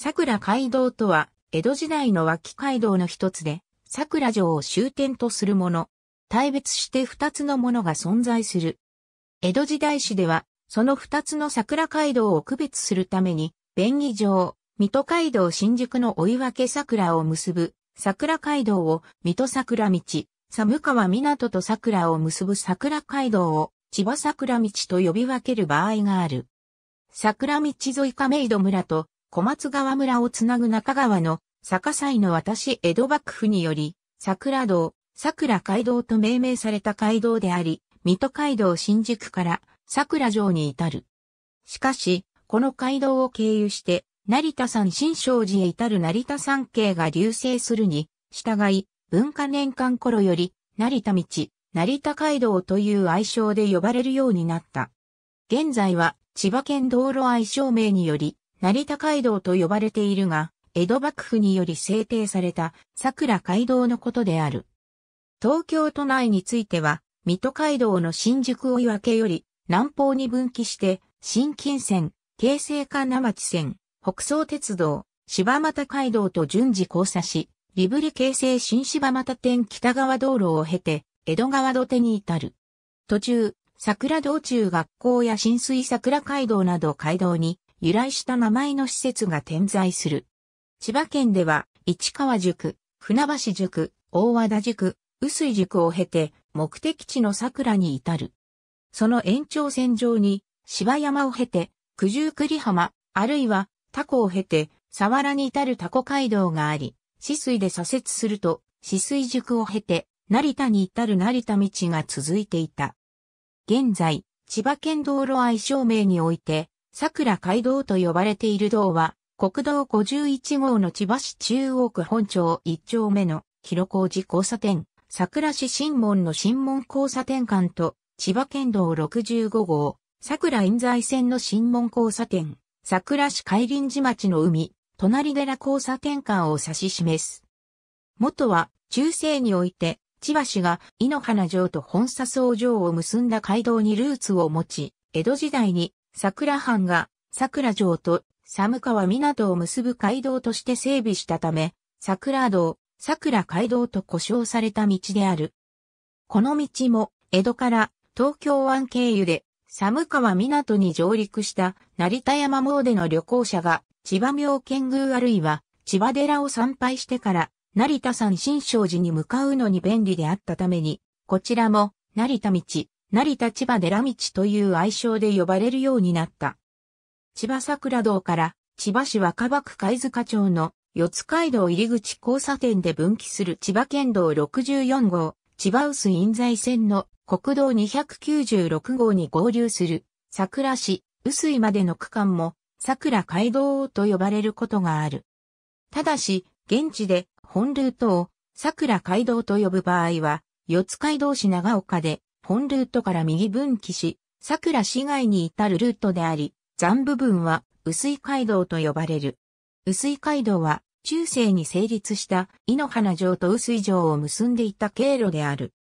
桜街道とは、江戸時代の脇街道の一つで、桜城を終点とするもの。大別して二つのものが存在する。江戸時代史では、その二つの桜街道を区別するために、便宜上、水戸街道新宿の追分桜を結ぶ、桜街道を水戸桜道、寒川港と桜を結ぶ桜街道を千葉桜道と呼び分ける場合がある。桜道沿い亀戸村と小松川村をつなぐ中川の坂西の私江戸幕府により、桜道、桜街道と命名された街道であり、水戸街道新宿から桜城に至る。しかし、この街道を経由して、成田山新勝寺へ至る成田山系が流星するに、従い、文化年間頃より、成田道、成田街道という愛称で呼ばれるようになった。現在は、千葉県道路愛称名により、成田街道と呼ばれているが、江戸幕府により制定された桜街道のことである。東京都内については、水戸街道の新宿追分より南方に分岐して、新金線、京成神奈町線、北総鉄道、柴又街道と順次交差し、リブリ京成新柴又店北側道路を経て、江戸川土手に至る。途中、桜道中学校や浸水桜街道など街道に由来した名前の施設が点在する。千葉県では、市川塾、船橋塾、大和田塾、薄井塾を経て、目的地の桜に至る。その延長線上に、芝山を経て、九十九里浜、あるいは、タコを経て、沢原に至るタコ街道があり、四水で左折すると、四水塾を経て、成田に至る成田道が続いていた。現在、千葉県道路愛称名において、桜街道と呼ばれている道は、国道51号の千葉市中央区本町1丁目の広小路交差点、桜市新門の新門交差点間と、千葉県道65号、桜印在線の新門交差点、桜市海林寺町の海、隣寺交差点間を指し示す。元は、中世において、千葉市が井の花城と本佐草城を結んだ街道にルーツを持ち、江戸時代に桜藩が桜城と寒川港を結ぶ街道として整備したため、桜道、桜街道と呼称された道である。この道も、江戸から東京湾経由で寒川港に上陸した成田山詣の旅行者が千葉妙見宮あるいは千葉寺を参拝してから成田山新勝寺に向かうのに便利であったために、こちらも成田道、成田千葉寺道という愛称で呼ばれるようになった。千葉桜堂から千葉市若葉区貝塚町の四街道入口交差点で分岐する千葉県道64号、千葉薄印西線の国道296号に合流する桜市、薄井までの区間も桜街道と呼ばれることがある。ただし、現地で本ルートを桜街道と呼ぶ場合は、四街道市長岡で本ルートから右分岐し、桜市街に至るルートであり、残部分は薄い街道と呼ばれる。薄い街道は中世に成立した井の花城と薄い城を結んでいた経路である。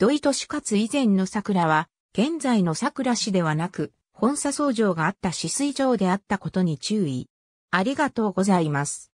土井都市かつ以前の桜は、現在の桜市ではなく、本佐総城があった止水城であったことに注意。ありがとうございます。